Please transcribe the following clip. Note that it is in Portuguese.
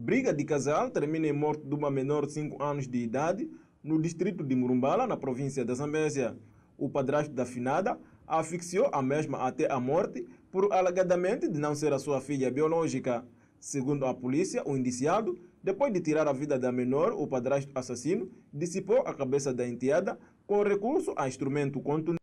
Briga de casal termina em morte de uma menor de 5 anos de idade no distrito de Murumbala, na província da Zambésia. O padrasto da finada asfixiou a mesma até a morte por alegadamente de não ser a sua filha biológica. Segundo a polícia, o indiciado, depois de tirar a vida da menor, o padrasto assassino dissipou a cabeça da enteada com recurso a instrumento contundente.